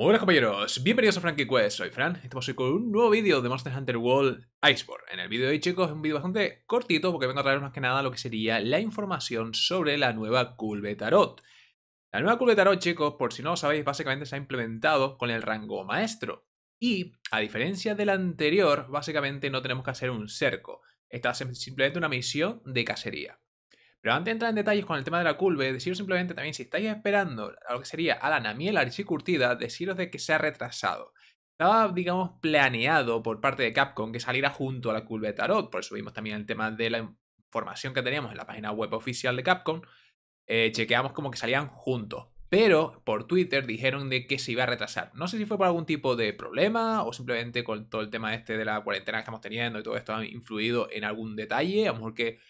Muy compañeros, bienvenidos a Franky Quest, soy Fran, estamos hoy con un nuevo vídeo de Monster Hunter World Iceborne. En el vídeo de hoy chicos es un vídeo bastante cortito porque vengo a traer más que nada lo que sería la información sobre la nueva culve Tarot. La nueva culve Tarot chicos, por si no lo sabéis, básicamente se ha implementado con el rango maestro. Y, a diferencia del anterior, básicamente no tenemos que hacer un cerco. Esta es simplemente una misión de cacería. Pero antes de entrar en detalles con el tema de la culve, deciros simplemente también si estáis esperando a lo que sería a la Namiel archicurtida, deciros de que se ha retrasado. Estaba, digamos, planeado por parte de Capcom que saliera junto a la culve de Tarot, por eso vimos también el tema de la información que teníamos en la página web oficial de Capcom, eh, chequeamos como que salían juntos. Pero por Twitter dijeron de que se iba a retrasar. No sé si fue por algún tipo de problema o simplemente con todo el tema este de la cuarentena que estamos teniendo y todo esto ha influido en algún detalle. A lo mejor que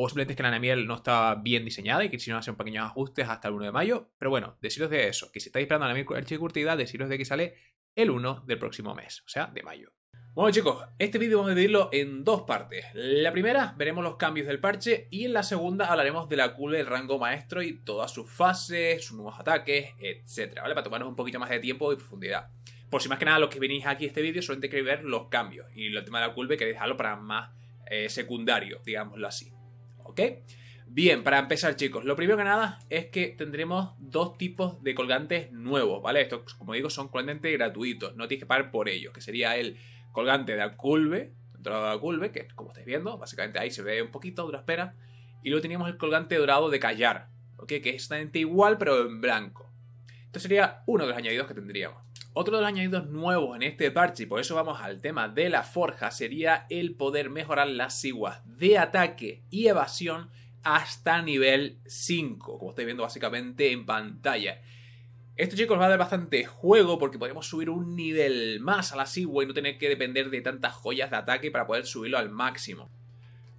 o simplemente es que la Namiel no está bien diseñada y que si no un pequeños ajustes hasta el 1 de mayo. Pero bueno, deciros de eso, que si estáis esperando a la Namiel curtida, deciros de que sale el 1 del próximo mes, o sea, de mayo. Bueno chicos, este vídeo vamos a dividirlo en dos partes. La primera veremos los cambios del parche y en la segunda hablaremos de la cool del rango maestro y todas sus fases, sus nuevos ataques, etc. ¿vale? Para tomarnos un poquito más de tiempo y profundidad. Por si más que nada los que venís aquí a este vídeo solamente queréis ver los cambios y el tema de la culve, queréis dejarlo para más eh, secundario, digámoslo así. ¿ok? Bien, para empezar chicos, lo primero que nada es que tendremos dos tipos de colgantes nuevos, ¿vale? Estos, como digo, son colgantes gratuitos, no tienes que pagar por ellos, que sería el colgante de Aculve, dorado de que como estáis viendo, básicamente ahí se ve un poquito, dura espera, y luego teníamos el colgante dorado de Callar, ¿ok? Que es exactamente igual, pero en blanco. Esto sería uno de los añadidos que tendríamos. Otro de los añadidos nuevos en este parche, y por eso vamos al tema de la forja, sería el poder mejorar las siguas de ataque y evasión hasta nivel 5, como estáis viendo básicamente en pantalla. Esto chicos va a dar bastante juego porque podemos subir un nivel más a la Sigua y no tener que depender de tantas joyas de ataque para poder subirlo al máximo.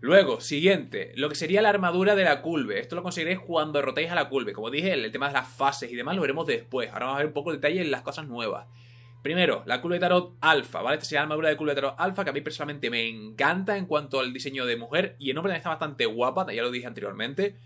Luego, siguiente, lo que sería la armadura de la culve. Esto lo conseguiréis cuando derrotéis a la culve. Como dije, el, tema de las fases y demás lo veremos después. Ahora vamos a ver un poco de detalle en las cosas nuevas. Primero, la culve de tarot alfa, ¿vale? Esta sería la armadura de culve de tarot alfa que a mí personalmente me encanta en cuanto al diseño de mujer. Y en hombre también está bastante guapa, ya lo dije anteriormente.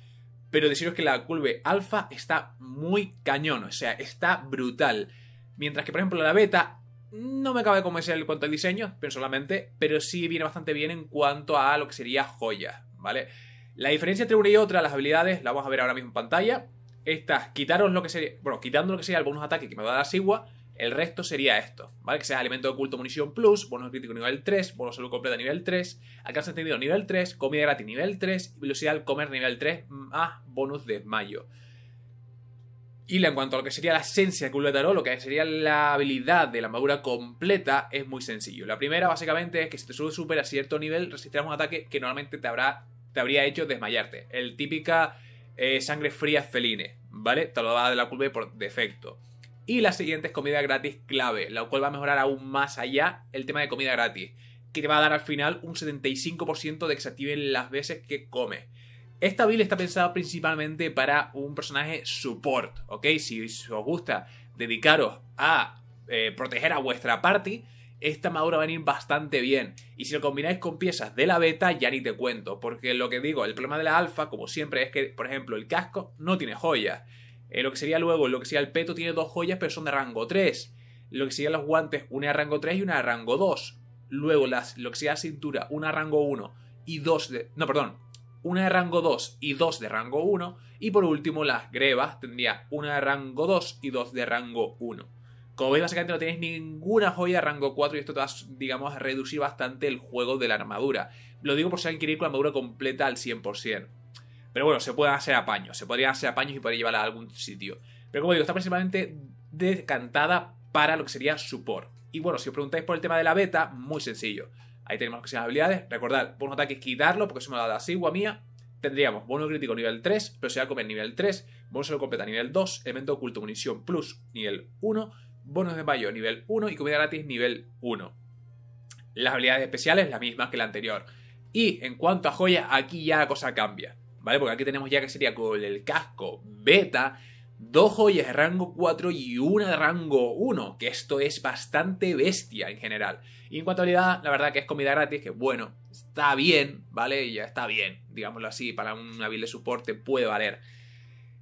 Pero deciros que la culve alfa está muy cañón, o sea, está brutal. Mientras que, por ejemplo, la beta no me cabe como es el cuanto al diseño, pero solamente, pero sí viene bastante bien en cuanto a lo que sería joyas, ¿vale? La diferencia entre una y otra, las habilidades, la vamos a ver ahora mismo en pantalla. Estas, quitaron lo que sería, bueno, quitando lo que sería el bonus ataque que me va a dar Sigua, el resto sería esto, ¿vale? Que sea alimento oculto munición plus, bonus crítico nivel 3, bonus salud completa nivel 3, alcance entendido nivel 3, comida gratis nivel 3, velocidad al comer nivel 3, más bonus de mayo. Y en cuanto a lo que sería la esencia de de Tarot, lo que sería la habilidad de la armadura completa, es muy sencillo. La primera, básicamente, es que si te subes super a cierto nivel, resistirás un ataque que normalmente te, habrá, te habría hecho desmayarte. El típica eh, sangre fría feline, ¿vale? Te lo va de la culpa por defecto. Y la siguiente es comida gratis clave, la cual va a mejorar aún más allá el tema de comida gratis, que te va a dar al final un 75% de que se activen las veces que comes. Esta build está pensada principalmente para un personaje support, ¿ok? Si, os gusta dedicaros a eh, proteger a vuestra party, esta madura va a venir bastante bien. Y si lo combináis con piezas de la beta, ya ni te cuento. Porque lo que digo, el problema de la alfa, como siempre, es que, por ejemplo, el casco no tiene joyas. Eh, lo que sería luego, lo que sería el peto tiene dos joyas, pero son de rango 3. Lo que serían los guantes, una de rango 3 y una de rango 2. Luego, las, lo que sería la cintura, una de rango 1 y dos de. No, perdón, una de rango 2 y dos de rango 1. Y por último, las grebas tendría una de rango 2 y dos de rango 1. Como veis, básicamente no tenéis ninguna joya de rango 4 y esto te va, digamos, a reducir bastante el juego de la armadura. Lo digo por si alguien quiere ir con la armadura completa al 100%. Pero bueno, se puede hacer apaños, se podrían hacer apaños y poder llevarla a algún sitio. Pero como digo, está principalmente decantada para lo que sería support. Y bueno, si os preguntáis por el tema de la beta, muy sencillo. Ahí tenemos ser habilidades. Recordad, bonus ataque, es quitarlo, porque se me ha la así, mía. Tendríamos bono crítico nivel 3, pero se va a comer nivel 3, bono solo completa nivel 2, elemento oculto munición plus nivel 1, bonos de mayo nivel 1 y comida gratis nivel 1. Las habilidades especiales, las mismas que la anterior. Y en cuanto a joyas, aquí ya la cosa cambia, ¿vale? Porque aquí tenemos ya que sería con el casco beta, dos joyas de rango 4 y una de rango 1, que esto es bastante bestia en general. Y en cuanto a habilidad, la verdad que es comida gratis, que bueno, está bien, ¿vale? Ya está bien, digámoslo así, para un hábil de soporte puede valer.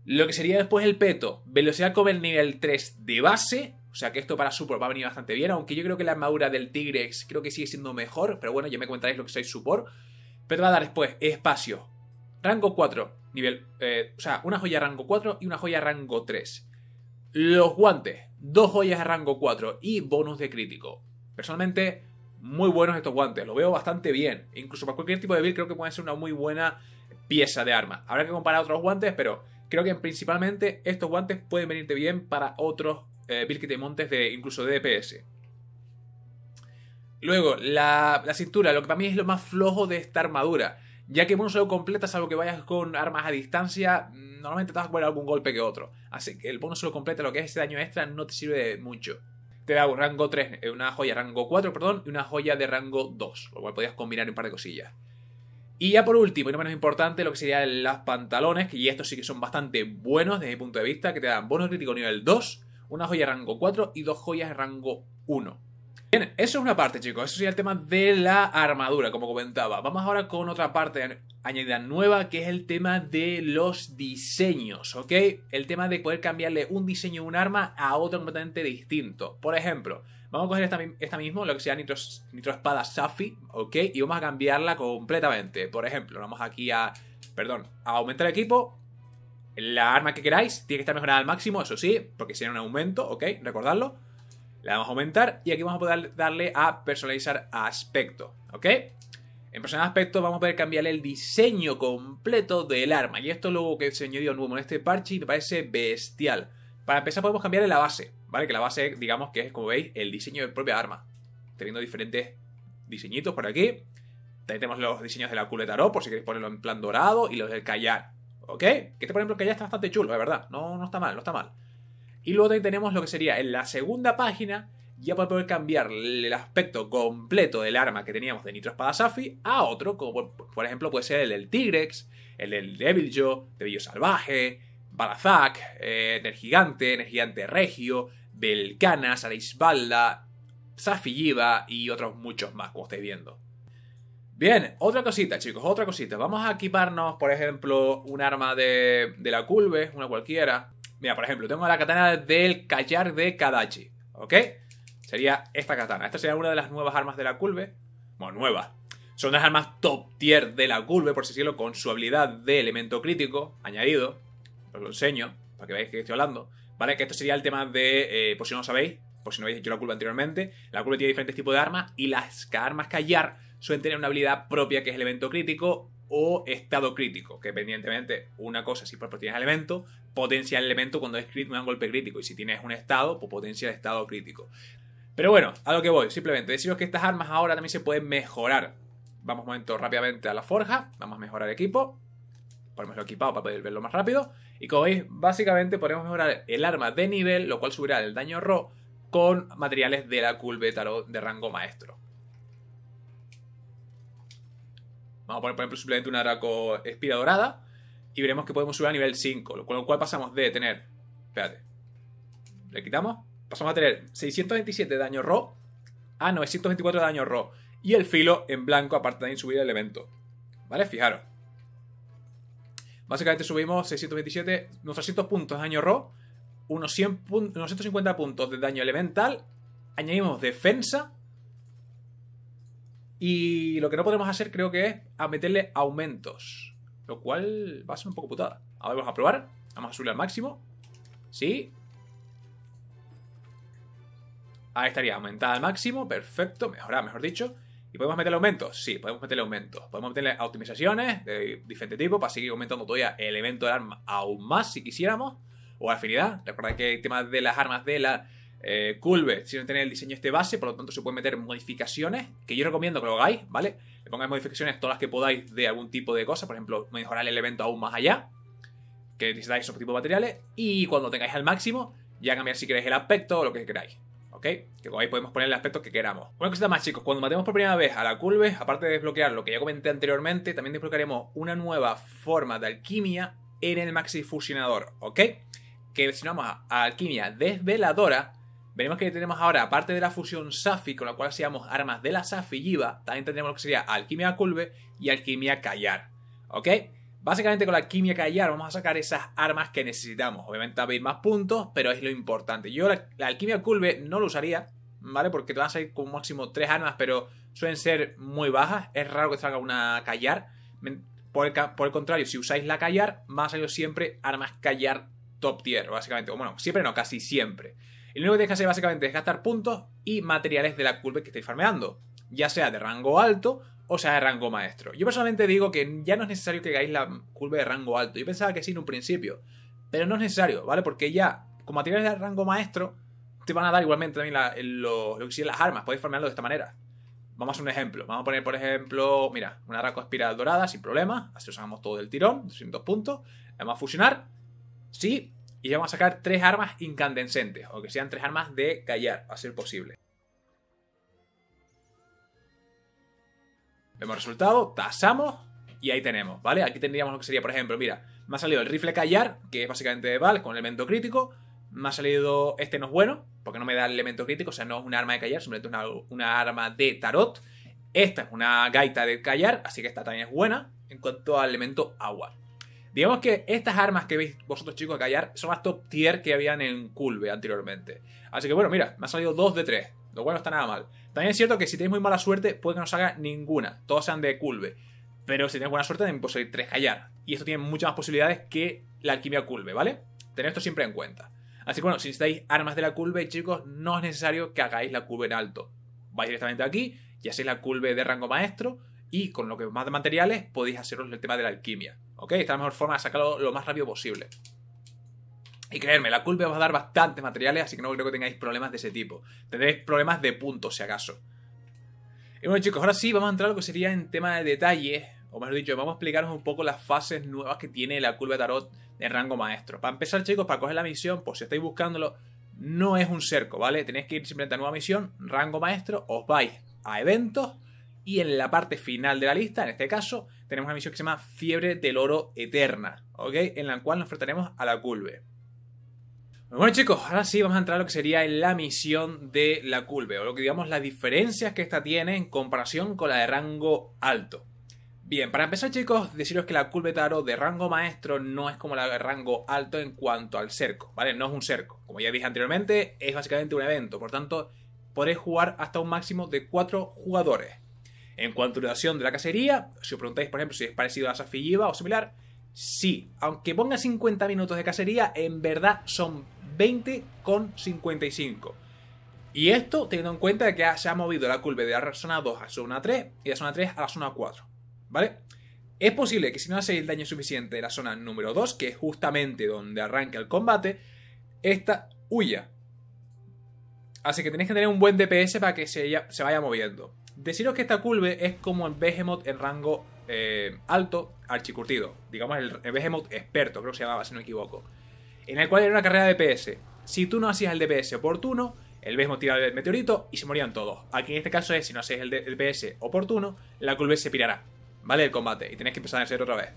Lo que sería después el peto, velocidad con el nivel 3 de base, o sea que esto para support va a venir bastante bien, aunque yo creo que la armadura del Tigrex creo que sigue siendo mejor, pero bueno, ya me comentaréis lo que sois support. Pero va a dar después espacio, rango 4, nivel, eh, o sea, una joya rango 4 y una joya rango 3. Los guantes, dos joyas rango 4 y bonus de crítico. Personalmente, muy buenos estos guantes, lo veo bastante bien. Incluso para cualquier tipo de build creo que pueden ser una muy buena pieza de arma. Habrá que comparar otros guantes, pero creo que principalmente estos guantes pueden venirte bien para otros eh, builds que te montes de incluso de DPS. Luego, la, la cintura, lo que para mí es lo más flojo de esta armadura ya que bono solo completa, salvo que vayas con armas a distancia, normalmente te vas a poner algún golpe que otro. Así que el bono solo completa lo que es ese daño extra, no te sirve de mucho. Te da un rango 3, eh, una joya rango 4, perdón, y una joya de rango 2, lo cual podías combinar un par de cosillas. Y ya por último, y no menos importante, lo que serían las pantalones, que estos sí que son bastante buenos desde mi punto de vista, que te dan bonus crítico nivel 2, una joya rango 4 y dos joyas de rango 1. Bien, eso es una parte, chicos. Eso sería el tema de la armadura, como comentaba. Vamos ahora con otra parte añadida nueva, que es el tema de los diseños, ¿ok? El tema de poder cambiarle un diseño de un arma a otro completamente distinto. Por ejemplo, vamos a coger esta, misma, lo que sea Nitro, Espada Safi, ¿ok? Y vamos a cambiarla completamente. Por ejemplo, vamos aquí a, perdón, a aumentar el equipo. La arma que queráis tiene que estar mejorada al máximo, eso sí, porque sería un aumento, ¿ok? Recordadlo. La vamos a aumentar y aquí vamos a poder darle a personalizar aspecto, ¿ok? En personalizar aspecto vamos a poder cambiarle el diseño completo del arma. Y esto es lo que se añadió nuevo en este parche y me parece bestial. Para empezar podemos cambiarle la base, ¿vale? Que la base, digamos que es, como veis, el diseño del propia arma. Teniendo diferentes diseñitos por aquí. También tenemos los diseños de la culetaró, por si queréis ponerlo en plan dorado, y los del callar, ¿ok? Que este, por ejemplo, el callar está bastante chulo, de verdad. No, no está mal, no está mal. Y luego tenemos lo que sería en la segunda página, ya para poder cambiar el aspecto completo del arma que teníamos de Nitro Espada Safi a otro, como por ejemplo puede ser el del Tigrex, el del Devil Joe, Salvaje, Balazak, eh, Gigante, el Gigante Regio, Yiva y otros muchos más, como estáis viendo. Bien, otra cosita, chicos, otra cosita. Vamos a equiparnos, por ejemplo, un arma de, de la Culve, una cualquiera. Mira, por ejemplo, tengo la katana del Callar de Kadachi, ¿ok? Sería esta katana. Esta sería una de las nuevas armas de la Culve. Bueno, nuevas. Son las armas top tier de la Culve, por si decirlo, con su habilidad de elemento crítico añadido. Os lo enseño, para que veáis que estoy hablando. ¿Vale? Que esto sería el tema de, eh, por si no lo sabéis, por si no habéis hecho la Culve anteriormente, la Culve tiene diferentes tipos de armas y las armas Callar suelen tener una habilidad propia que es elemento crítico o estado crítico, que pendientemente una cosa si pues, pues, tienes elemento, potencia el elemento cuando es un golpe crítico. Y si tienes un estado, pues potencia el estado crítico. Pero bueno, a lo que voy, simplemente deciros que estas armas ahora también se pueden mejorar. Vamos momento rápidamente a la forja, vamos a mejorar equipo. Ponemos lo equipado para poder verlo más rápido. Y como veis, básicamente podemos mejorar el arma de nivel, lo cual subirá el daño RO con materiales de la Culve de rango maestro. Vamos a poner, por ejemplo, simplemente una Draco Espira Dorada y veremos que podemos subir a nivel 5, con lo cual pasamos de tener... Espérate. Le quitamos. Pasamos a tener 627 de daño Ro a 924 de daño Ro. Y el filo en blanco, aparte de subir el elemento. ¿Vale? Fijaros. Básicamente subimos 627, 900 puntos de daño Ro, unos, 150 puntos de daño elemental, añadimos defensa y lo que no podemos hacer creo que es a meterle aumentos. Lo cual va a ser un poco putada. Ahora vamos a probar. Vamos a subir al máximo. Sí. Ahí estaría, aumentada al máximo. Perfecto, mejorada, mejor dicho. ¿Y podemos meterle aumentos? Sí, podemos meterle aumentos. Podemos meterle optimizaciones de diferente tipo para seguir aumentando todavía el evento del arma aún más si quisiéramos. O afinidad. Recordad que el tema de las armas de la eh, Culve si no tenéis el diseño este base, por lo tanto se pueden meter modificaciones, que yo recomiendo que lo hagáis, ¿vale? Le pongáis modificaciones todas las que podáis de algún tipo de cosa, por ejemplo, mejorar el evento aún más allá, que necesitáis esos tipos de materiales, y cuando tengáis al máximo, ya cambiar si queréis el aspecto o lo que queráis. ¿ok? Que ahí podemos poner el aspecto que queramos. Una cosita más, chicos, cuando matemos por primera vez a la curve, aparte de desbloquear lo que ya comenté anteriormente, también desbloquearemos una nueva forma de alquimia en el maxi fusionador, ¿ok? Que si vamos a alquimia desveladora, veremos que tenemos ahora, aparte de la fusión Safi, con la cual hacíamos armas de la Safi Yiva, también tendremos lo que sería Alquimia Culve y Alquimia Callar. ¿Ok? Básicamente con la alquimia callar vamos a sacar esas armas que necesitamos. Obviamente habéis más puntos, pero es lo importante. Yo la, alquimia culve no lo usaría, ¿vale? Porque te van a salir como máximo tres armas, pero suelen ser muy bajas. Es raro que salga una callar. Por el, contrario, si usáis la callar, van a salir siempre armas callar top tier, básicamente. bueno, siempre no, casi siempre. Y lo único que tienes que hacer básicamente es gastar puntos y materiales de la curva que estáis farmeando, ya sea de rango alto o sea de rango maestro. Yo personalmente digo que ya no es necesario que hagáis la curva de rango alto. Yo pensaba que sí en un principio, pero no es necesario, ¿vale? Porque ya con materiales de rango maestro te van a dar igualmente también lo, que las armas, podéis farmearlo de esta manera. Vamos a hacer un ejemplo. Vamos a poner, por ejemplo, mira, una arco espiral dorada sin problema. Así usamos todo el tirón, 200 puntos. vamos a fusionar. Sí, y ya vamos a sacar tres armas incandescentes, o que sean tres armas de callar, a ser posible. Vemos el resultado, tasamos y ahí tenemos, ¿vale? Aquí tendríamos lo que sería, por ejemplo, mira, me ha salido el rifle callar, que es básicamente de Val con elemento crítico. Me ha salido este no es bueno, porque no me da el elemento crítico, o sea, no es un arma de callar, simplemente es una, una arma de tarot. Esta es una gaita de callar, así que esta también es buena en cuanto al elemento agua. Digamos que estas armas que veis vosotros chicos callar son las top tier que habían en Culve anteriormente. Así que bueno, mira, me han salido 2 de 3, lo cual no está nada mal. También es cierto que si tenéis muy mala suerte, puede que no salga ninguna, Todos sean de Culve. Pero si tenéis buena suerte, también puede salir 3 callar. Y esto tiene muchas más posibilidades que la alquimia Culve, ¿vale? Tened esto siempre en cuenta. Así que bueno, si necesitáis armas de la Culve, chicos, no es necesario que hagáis la Culve en alto. Vais directamente aquí y hacéis la Culve de rango maestro y con lo que más de materiales podéis haceros el tema de la alquimia. ¿Ok? Esta es la mejor forma de sacarlo lo más rápido posible. Y creerme, la culpa va a dar bastantes materiales, así que no creo que tengáis problemas de ese tipo. Tendréis problemas de puntos, si acaso. Y bueno, chicos, ahora sí vamos a entrar a lo que sería en tema de detalles, o mejor dicho, vamos a explicaros un poco las fases nuevas que tiene la curva de tarot de rango maestro. Para empezar, chicos, para coger la misión, por pues si estáis buscándolo, no es un cerco, ¿vale? Tenéis que ir simplemente a nueva misión, rango maestro, os vais a eventos y en la parte final de la lista, en este caso, tenemos una misión que se llama Fiebre del Oro Eterna, ¿ok? En la cual nos enfrentaremos a la Culve. Bueno chicos, ahora sí vamos a entrar a lo que sería la misión de la Culve, o lo que digamos las diferencias que esta tiene en comparación con la de rango alto. Bien, para empezar chicos, deciros que la Culve Taro de rango maestro no es como la de rango alto en cuanto al cerco, ¿vale? No es un cerco. Como ya dije anteriormente, es básicamente un evento, por tanto, podéis jugar hasta un máximo de 4 jugadores. En cuanto a la duración de la cacería, si os preguntáis, por ejemplo, si es parecido a Safiyiva o similar, sí. Aunque ponga 50 minutos de cacería, en verdad son 20 con 55. Y esto teniendo en cuenta que se ha movido la curva de la zona 2 a zona 3 y de la zona 3 a la zona 4. ¿Vale? Es posible que si no hace el daño suficiente de la zona número 2, que es justamente donde arranca el combate, esta huya. Así que tenéis que tener un buen DPS para que se vaya moviendo. Deciros que esta culve es como el Behemoth en rango eh, alto archicurtido. Digamos el, Behemoth experto, creo que se llamaba, si no me equivoco. En el cual era una carrera de DPS. Si tú no hacías el DPS oportuno, el Behemoth tiraba el meteorito y se morían todos. Aquí en este caso es, si no hacéis el DPS oportuno, la culve se pirará. ¿Vale? El combate. Y tenéis que empezar a hacer otra vez.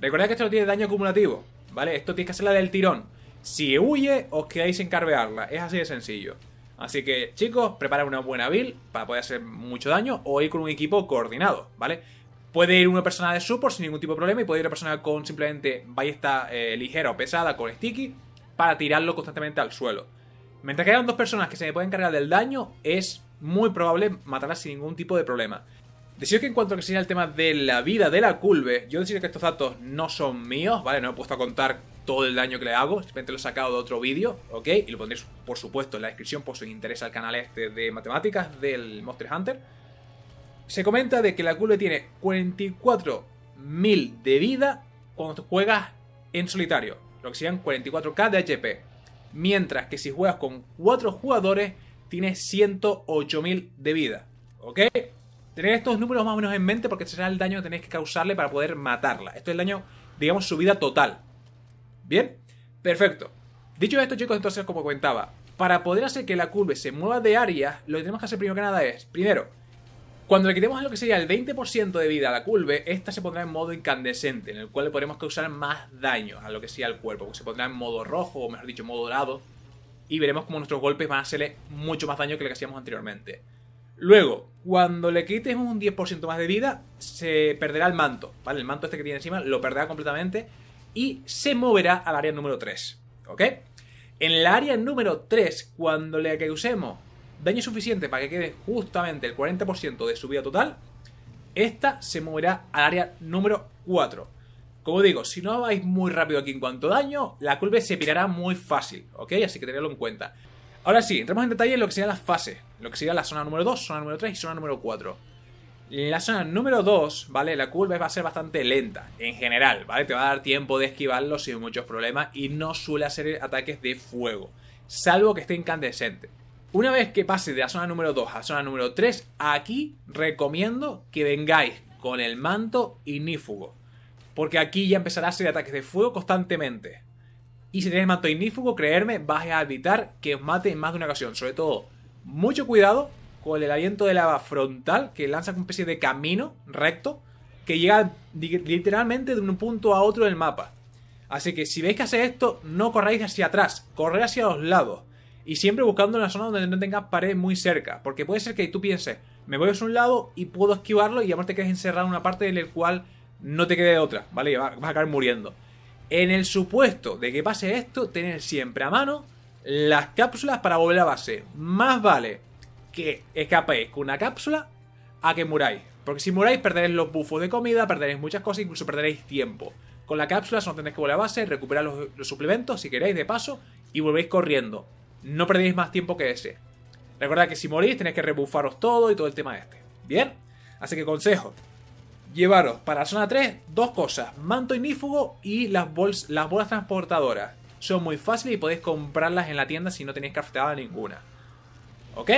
Recordad que esto no tiene daño acumulativo. ¿Vale? Esto tienes que hacerla del tirón. Si huye, os quedáis sin carvearla. Es así de sencillo. Así que, chicos, prepara una buena build para poder hacer mucho daño o ir con un equipo coordinado, ¿vale? Puede ir una persona de support sin ningún tipo de problema y puede ir una persona con simplemente ballesta eh, ligera o pesada con sticky para tirarlo constantemente al suelo. Mientras que hayan dos personas que se me pueden cargar del daño, es muy probable matarlas sin ningún tipo de problema. Decido que en cuanto a que sea el tema de la vida de la culve, yo decido que estos datos no son míos, ¿vale? No he puesto a contar todo el daño que le hago, simplemente lo he sacado de otro vídeo, ¿ok? Y lo pondréis, por supuesto, en la descripción por si os interesa el canal este de matemáticas del Monster Hunter. Se comenta de que la culve tiene 44.000 de vida cuando juegas en solitario, lo que serían 44k de HP. Mientras que si juegas con 4 jugadores, tienes 108.000 de vida, ¿ok? Tener estos números más o menos en mente porque será el daño que tenéis que causarle para poder matarla. Esto es el daño, digamos, su vida total. Bien, perfecto. Dicho esto, chicos, entonces, como comentaba, para poder hacer que la curva se mueva de área, lo que tenemos que hacer primero que nada es, primero, cuando le quitemos lo que sería el 20% de vida a la curve, esta se pondrá en modo incandescente, en el cual le podremos causar más daño a lo que sea el cuerpo, porque se pondrá en modo rojo, o mejor dicho, modo dorado, y veremos cómo nuestros golpes van a hacerle mucho más daño que lo que hacíamos anteriormente. Luego, cuando le quitemos un 10% más de vida, se perderá el manto, ¿vale? El manto este que tiene encima lo perderá completamente y se moverá al área número 3. ¿Ok? En el área número 3, cuando le causemos daño suficiente para que quede justamente el 40% de su vida total, esta se moverá al área número 4. Como digo, si no vais muy rápido aquí en cuanto daño, la curva se pirará muy fácil, ¿ok? Así que tenedlo en cuenta. Ahora sí, entramos en detalle en lo que serían las fases, lo que sería la zona número 2, zona número 3 y zona número 4. En La zona número 2, ¿vale? La curva va a ser bastante lenta, en general, ¿vale? Te va a dar tiempo de esquivarlo sin muchos problemas y no suele hacer ataques de fuego, salvo que esté incandescente. Una vez que pase de la zona número 2 a la zona número 3, aquí recomiendo que vengáis con el manto ignífugo, porque aquí ya empezará a hacer ataques de fuego constantemente. Y si tenéis manto e ignífugo, creerme, vas a evitar que os mate en más de una ocasión, sobre todo mucho cuidado el aliento de lava frontal que lanza una especie de camino recto que llega literalmente de un punto a otro del mapa. Así que si veis que hace esto, no corráis hacia atrás, corred hacia los lados. Y siempre buscando una zona donde no tengas pared muy cerca. Porque puede ser que tú pienses, me voy a un lado y puedo esquivarlo y además te quedes encerrado en una parte en la cual no te quede otra, ¿vale? Y vas a acabar muriendo. En el supuesto de que pase esto, tener siempre a mano las cápsulas para volver a base. Más vale que escapéis con una cápsula a que muráis. Porque si muráis perderéis los bufos de comida, perderéis muchas cosas, incluso perderéis tiempo. Con la cápsula solo tenéis que volver a base, recuperar los, suplementos si queréis de paso y volvéis corriendo. No perdéis más tiempo que ese. Recuerda que si morís tenéis que rebufaros todo y todo el tema este. Bien, así que consejo. Llevaros para la zona 3 dos cosas, manto inífugo y las, las bolas transportadoras. Son muy fáciles y podéis comprarlas en la tienda si no tenéis cafetada ninguna. ¿Ok?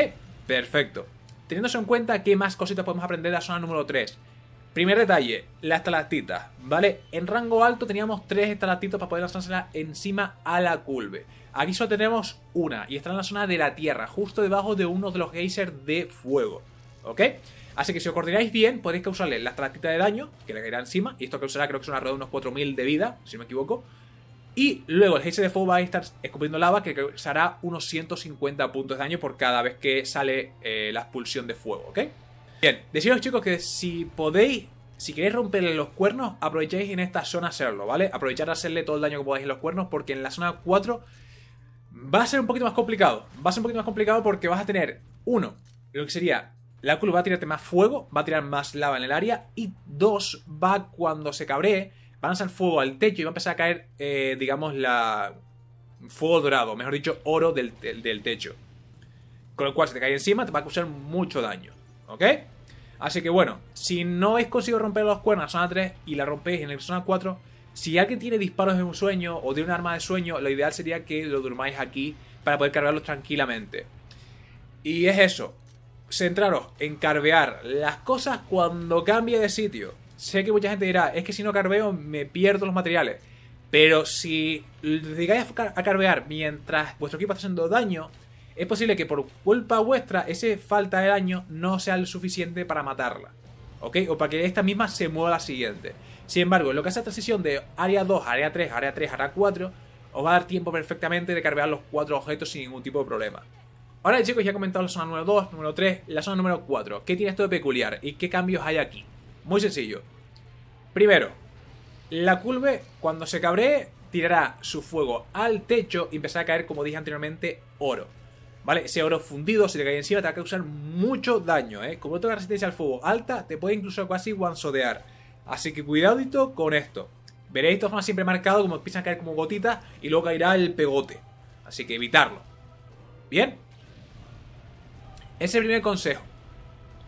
Perfecto. Teniéndose en cuenta qué más cositas podemos aprender de la zona número 3. Primer detalle, las talatitas, ¿vale? En rango alto teníamos tres estalactitas para poder lanzárselas encima a la culve. Aquí solo tenemos una, y está en la zona de la tierra, justo debajo de uno de los geysers de fuego, ¿ok? Así que si os coordináis bien, podéis causarle la estalactita de daño, que le caerá encima, y esto causará creo que es una red de unos 4000 de vida, si no me equivoco. Y luego el Haze de Fuego va a estar escupiendo lava que causará unos 150 puntos de daño por cada vez que sale eh, la expulsión de fuego, ¿ok? Bien, deciros chicos que si podéis, si queréis romperle los cuernos, aprovechéis en esta zona hacerlo, ¿vale? Aprovechar a hacerle todo el daño que podáis en los cuernos porque en la zona 4 va a ser un poquito más complicado. Va a ser un poquito más complicado porque vas a tener, uno, lo que sería la Kulu va a tirarte más fuego, va a tirar más lava en el área. Y dos, va cuando se cabree, Van a lanzar fuego al techo y va a empezar a caer, eh, digamos, la fuego dorado, mejor dicho, oro del, techo. Con lo cual, si te cae encima, te va a causar mucho daño. ¿Ok? Así que bueno, si no habéis conseguido romper los cuernos en la zona 3 y la rompéis en la zona 4, si alguien tiene disparos de un sueño o de un arma de sueño, lo ideal sería que lo durmáis aquí para poder cargarlos tranquilamente. Y es eso. Centraros en carvear las cosas cuando cambie de sitio sé que mucha gente dirá, es que si no carveo me pierdo los materiales. Pero si llegáis a carvear mientras vuestro equipo está haciendo daño, es posible que por culpa vuestra ese falta de daño no sea el suficiente para matarla. ¿Ok? O para que esta misma se mueva a la siguiente. Sin embargo, lo que hace la transición de área 2, área 3, área 3, área 4, os va a dar tiempo perfectamente de carvear los cuatro objetos sin ningún tipo de problema. Ahora chicos, ya he comentado la zona número 2, número 3, la zona número 4. ¿Qué tiene esto de peculiar y qué cambios hay aquí? Muy sencillo. Primero, la culve cuando se cabree tirará su fuego al techo y empezará a caer, como dije anteriormente, oro. ¿Vale? Ese oro fundido, si le cae encima, te va a causar mucho daño, ¿eh? Como tenga resistencia al fuego alta, te puede incluso casi guansodear. Así que cuidadito con esto. Veréis esto todas siempre marcado como empiezan a caer como gotitas y luego caerá el pegote. Así que evitarlo. ¿Bien? Ese es el primer consejo.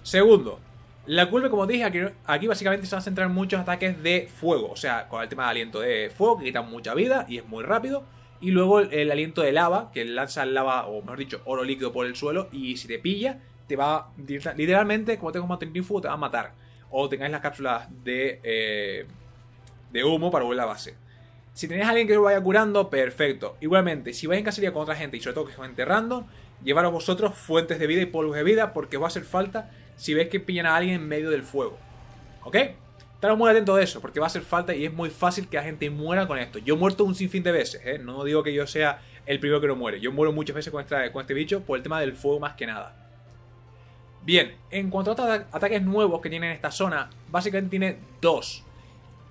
Segundo, la curva, como dije, aquí, básicamente se van a centrar muchos ataques de fuego. O sea, con el tema de aliento de fuego, que quitan mucha vida y es muy rápido. Y luego el, aliento de lava, que lanza lava, o mejor dicho, oro líquido por el suelo. Y si te pilla, te va. Literalmente, como tengo un fuego te va a matar. O tengáis las cápsulas de, eh, de humo para volver a la base. Si tenéis a alguien que lo vaya curando, perfecto. Igualmente, si vais en cacería con otra gente y sobre todo que os enterrando, llevaros vosotros fuentes de vida y polvos de vida porque va a hacer falta si ves que pillan a alguien en medio del fuego. ¿Ok? Estamos muy atentos a eso, porque va a hacer falta y es muy fácil que la gente muera con esto. Yo he muerto un sinfín de veces, ¿eh? No digo que yo sea el primero que no muere. Yo muero muchas veces con, con este bicho por el tema del fuego más que nada. Bien, en cuanto a ataques nuevos que tiene en esta zona, básicamente tiene dos.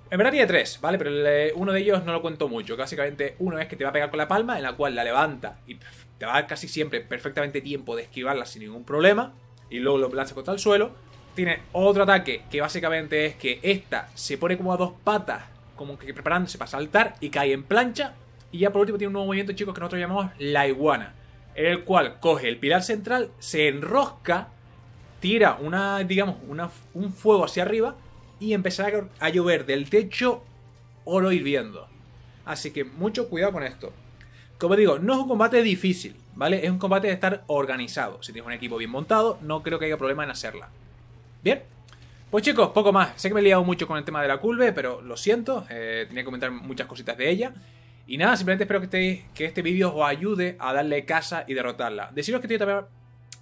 En verdad tiene tres, ¿vale? Pero uno de ellos no lo cuento mucho. básicamente uno es que te va a pegar con la palma, en la cual la levanta y te va a dar casi siempre perfectamente tiempo de esquivarla sin ningún problema y luego lo lanza contra el suelo. Tiene otro ataque que básicamente es que esta se pone como a dos patas, como que preparándose para saltar y cae en plancha. Y ya por último tiene un nuevo movimiento, chicos, que nosotros llamamos la iguana. En el cual coge el pilar central, se enrosca, tira una, digamos, un fuego hacia arriba y empezará a llover del techo oro hirviendo. Así que mucho cuidado con esto. Como digo, no es un combate difícil. ¿vale? Es un combate de estar organizado. Si tienes un equipo bien montado, no creo que haya problema en hacerla. Bien. Pues chicos, poco más. Sé que me he liado mucho con el tema de la culve, pero lo siento. Eh, tenía que comentar muchas cositas de ella. Y nada, simplemente espero que, estéis que este vídeo os ayude a darle casa y derrotarla. Deciros que estoy también,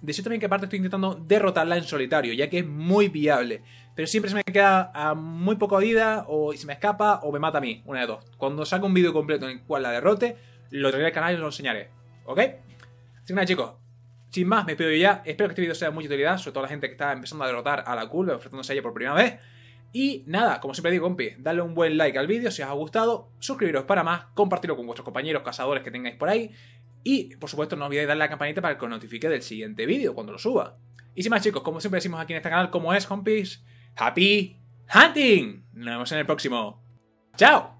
Deciros también que aparte estoy intentando derrotarla en solitario, ya que es muy viable. Pero siempre se me queda a ah, muy poco vida, o se me escapa, o me mata a mí, una de dos. Cuando saque un vídeo completo en el cual la derrote, lo traeré al canal y os lo enseñaré. ¿Ok? Sin nada, chicos. Sin más, me pido ya. Espero que este vídeo sea de mucha utilidad, sobre todo a la gente que está empezando a derrotar a la curva, enfrentándose a ella por primera vez. Y nada, como siempre digo, compis, dadle un buen like al vídeo si os ha gustado, suscribiros para más, compartirlo con vuestros compañeros cazadores que tengáis por ahí. Y, por supuesto, no olvidéis darle a la campanita para que os notifique del siguiente vídeo cuando lo suba. Y sin más, chicos, como siempre decimos aquí en este canal, ¿cómo es, compis, ¡Happy Hunting! Nos vemos en el próximo. ¡Chao!